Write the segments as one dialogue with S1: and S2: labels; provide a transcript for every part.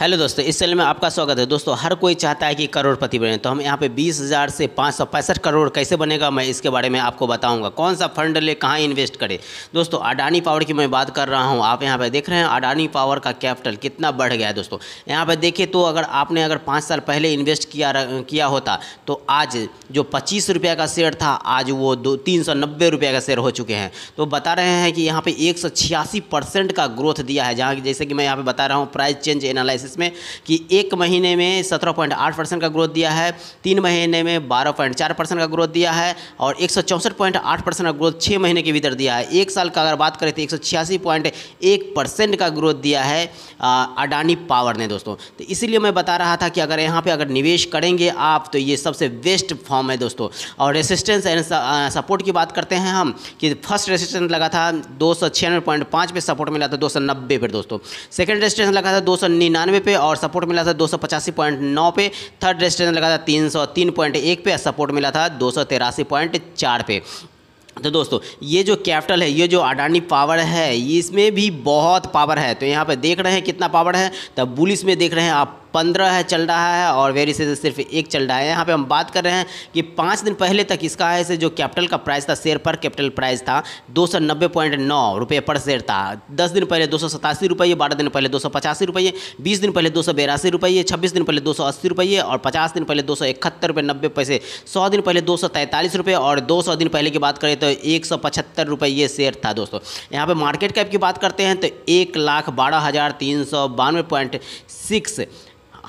S1: hello दोस्तों इस channel में आपका स्वागत है दोस्तों हर कोई चाहता है कि करोड़पति बने तो हम यहाँ पे बीस हज़ार से पाँच सौ पैंसठ करोड़ कैसे बनेगा मैं इसके बारे में आपको बताऊंगा कौन सा फंड ले कहाँ इन्वेस्ट करें दोस्तों अडानी पावर की मैं बात कर रहा हूँ आप यहाँ पे देख रहे हैं अडानी पावर का कैपिटल कितना बढ़ गया है दोस्तों यहाँ पर देखिए तो अगर आपने अगर पाँच साल पहले इन्वेस्ट किया किया होता तो आज जो पच्चीस रुपये का शेयर था आज वो दो तीन सौ नब्बे रुपये का शेयर हो चुके हैं तो बता रहे हैं कि यहाँ पर एक सौ छियासी परसेंट का ग्रोथ दिया है जहाँ जैसे कि मैं यहाँ पर बता रहा हूँ प्राइस चेंज एनालाइज एनालिसिस में कि एक महीने में सत्रह पॉइंट आठ परसेंट का ग्रोथ दिया है तीन महीने में बारह पॉइंट चार परसेंट का ग्रोथ दिया है और एक सौ चौंसठ पॉइंट आठ परसेंट का ग्रोथ छः महीने के भीतर दिया है एक साल का अगर बात करें तो एक सौ छियासी पॉइंट एक परसेंट का ग्रोथ दिया है अडानी पावर ने दोस्तों तो इसीलिए मैं बता रहा था कि अगर यहाँ पर अगर निवेश करेंगे आप तो ये सबसे बेस्ट फॉर्म है दोस्तों और रेसिस्टेंस एंड सपोर्ट की बात करते हैं हम कि फर्स्ट रेसिस्टेंस लगा था दो सौ छियानवे पॉइंट पाँच पे सपोर्ट मिला था दो सौ नब्बे पर दोस्तों सेकेंड रेसिस्टेंस लगा था दो सौ निन्यानवे इक्यानवे पे और सपोर्ट मिला था दो पे थर्ड रेस्टेंस लगा था तीन पे सपोर्ट मिला था दो पे तो दोस्तों ये जो कैपिटल है ये जो अडानी पावर है इसमें भी बहुत पावर है तो यहाँ पे देख रहे हैं कितना पावर है तो बुलिस में देख रहे हैं आप पंद्रह है चल रहा है और वेरी से सिर्फ एक चल रहा है यहाँ पे हम बात कर रहे हैं कि पाँच दिन पहले तक इसका है से जो कैपिटल का प्राइस था शेयर पर कैपिटल प्राइस था दो सौ नब्बे पॉइंट नौ रुपये पर शेयर था दस दिन पहले दो सौ सतासी रुपये बारह दिन पहले दो सौ पचासी रुपये बीस दिन पहले दो सौ बेरासी रुपये छब्बीस दिन पहले दो सौ अस्सी रुपये और पचास दिन पहले दो सौ इकहत्तर रुपये नब्बे पैसे सौ दिन पहले दो सौ तैंतालीस रुपये और दो सौ दिन पहले की बात करें तो एक सौ पचहत्तर रुपये ये शेयर था दोस्तों यहाँ पर मार्केट कैप की बात करते हैं तो एक लाख बारह हज़ार तीन सौ बानवे पॉइंट सिक्स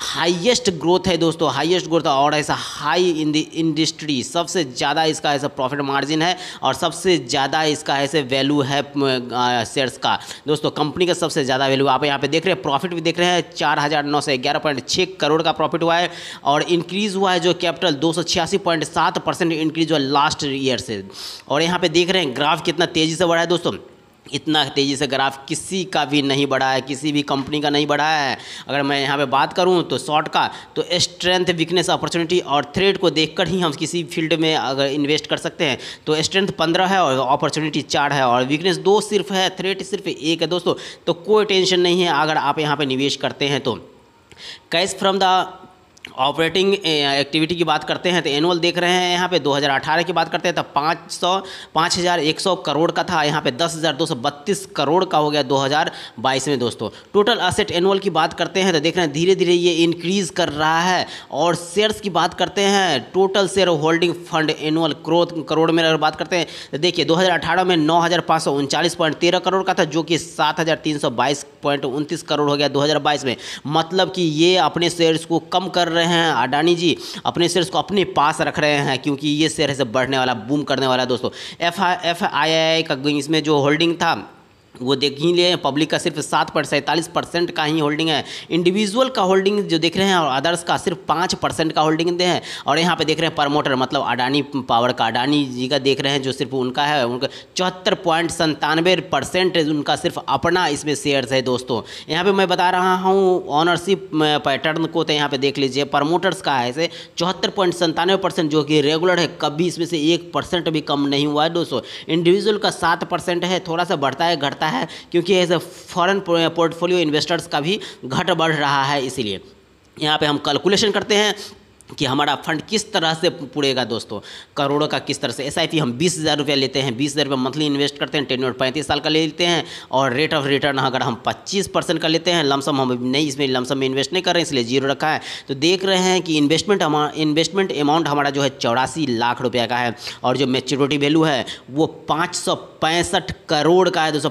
S1: हाईएस्ट ग्रोथ है दोस्तों हाईएस्ट ग्रोथ और ऐसा हाई इन द इंडस्ट्री सबसे ज़्यादा इसका ऐसा प्रॉफिट मार्जिन है और सबसे ज़्यादा इसका ऐसे वैल्यू है शेयर्स का दोस्तों कंपनी का सबसे ज़्यादा वैल्यू आप यहाँ पे देख रहे हैं प्रॉफिट भी देख रहे हैं चार हज़ार नौ सौ ग्यारह पॉइंट छः करोड़ का प्रॉफिट हुआ है और इंक्रीज़ हुआ है जो कैपिटल दो सौ छियासी पॉइंट सात परसेंट इंक्रीज हुआ लास्ट ईयर से और यहाँ पर देख रहे हैं ग्राफ कितना तेज़ी से बढ़ा है दोस्तों इतना तेज़ी से ग्राफ किसी का भी नहीं बढ़ा है किसी भी कंपनी का नहीं बढ़ा है अगर मैं यहाँ पे बात करूँ तो शॉर्ट का तो स्ट्रेंथ वीकनेस अपॉर्चुनिटी और थ्रेड को देखकर ही हम किसी फील्ड में अगर इन्वेस्ट कर सकते हैं तो स्ट्रेंथ पंद्रह है और अपॉर्चुनिटी चार है और वीकनेस दो सिर्फ है थ्रेड सिर्फ एक है दोस्तों तो कोई टेंशन नहीं है अगर आप यहाँ पर निवेश करते हैं तो cash from the operating activity की बात करते हैं तो एनुअल देख रहे हैं यहाँ पे 2018 की बात करते हैं तो पाँच सौ पाँच हज़ार एक सौ करोड़ का था यहाँ पे दस हज़ार दो सौ बत्तीस करोड़ का हो गया 2022 में दोस्तों टोटल असेट एनुअल की बात करते हैं तो देख रहे हैं धीरे धीरे ये इंक्रीज़ कर रहा है और शेयर्स की बात करते हैं total share holding fund annual growth crore में अगर बात करते हैं तो देखिए दो में नौ करोड़ का था जो कि सात करोड़ हो गया दो में मतलब कि ये अपने शेयर्स को कम कर रहे हैं अडानी जी अपने शेयर्स को अपने पास रख रहे हैं क्योंकि ये शेयर है बढ़ने वाला बूम करने वाला दोस्तों एफ एफ आई आई का इसमें जो होल्डिंग था वो देख ही ले पब्लिक का सिर्फ सात पर सैंतालीस परसेंट का ही होल्डिंग है इंडिविजुअल का होल्डिंग जो देख रहे हैं और अदर्स का सिर्फ पाँच परसेंट का होल्डिंग दे हैं और यहाँ पे देख रहे हैं प्रमोटर मतलब अडानी पावर का अडानी जी का देख रहे हैं जो सिर्फ उनका है उनका चौहत्तर पॉइंट संतानवे परसेंट उनका सिर्फ अपना इसमें शेयर्स है दोस्तों यहाँ पर मैं बता रहा हूँ ऑनरशिप पैटर्न को तो यहाँ पर देख लीजिए प्रमोटर्स का है ऐसे चौहत्तर पॉइंट संतानवे परसेंट जो कि रेगुलर है कभी इसमें से एक परसेंट भी कम नहीं हुआ है दोस्तों इंडिविजुअल का सात परसेंट है थोड़ा सा बढ़ता है घटता जाता है क्योंकि ऐसे फॉरेन पोर्टफोलियो इन्वेस्टर्स का भी घट बढ़ रहा है इसीलिए यहाँ पे हम कैलकुलेशन करते हैं कि हमारा फंड किस तरह से पूरेगा दोस्तों करोड़ों का किस तरह से एस हम बीस हज़ार रुपया लेते हैं बीस हज़ार रुपये मंथली इन्वेस्ट करते हैं टेन और पैंतीस साल का ले लेते हैं और रेट ऑफ रिटर्न अगर हम पच्चीस परसेंट का लेते हैं लमसम हम नहीं इसमें लमसम में इन्वेस्ट नहीं कर रहे हैं इसलिए जीरो रखा है तो देख रहे हैं कि इन्वेस्टमेंट इन्वेस्टमेंट अमाउंट हमारा जो है चौरासी लाख रुपये का है और जो मेच्योरिटी वैल्यू है वो पाँच करोड़ का है दोस्तों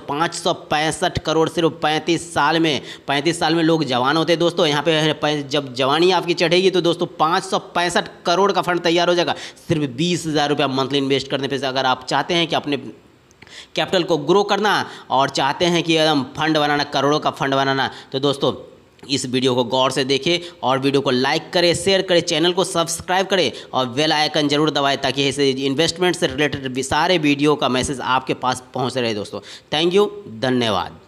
S1: पाँच करोड़ सिर्फ पैंतीस साल में पैंतीस साल में लोग जवान होते हैं दोस्तों यहाँ पर जब जवानी आपकी चढ़ेगी तो दोस्तों पाँच करोड़ का फंड तैयार हो जाएगा सिर्फ बीस हज़ार रुपया मंथली इन्वेस्ट करने से अगर आप चाहते हैं कि अपने कैपिटल को ग्रो करना और चाहते हैं कि एकदम फंड बनाना करोड़ों का फंड बनाना तो दोस्तों इस वीडियो को गौर से देखें और वीडियो को लाइक करें शेयर करें चैनल को सब्सक्राइब करें और बेल आइकन जरूर दबाएं ताकि ऐसे इन्वेस्टमेंट से रिलेटेड सारे वीडियो का मैसेज आपके पास पहुंच रहे दोस्तों थैंक यू धन्यवाद